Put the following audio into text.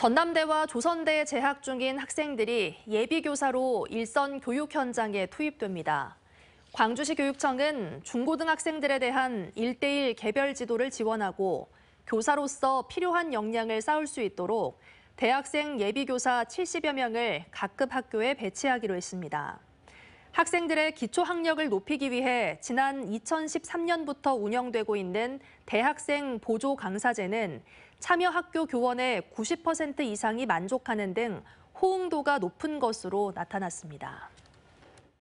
전남대와 조선대에 재학 중인 학생들이 예비교사로 일선 교육 현장에 투입됩니다. 광주시 교육청은 중고등학생들에 대한 일대일 개별 지도를 지원하고 교사로서 필요한 역량을 쌓을 수 있도록 대학생 예비교사 70여 명을 각급 학교에 배치하기로 했습니다. 학생들의 기초 학력을 높이기 위해 지난 2013년부터 운영되고 있는 대학생 보조 강사제는 참여 학교 교원의 90% 이상이 만족하는 등 호응도가 높은 것으로 나타났습니다.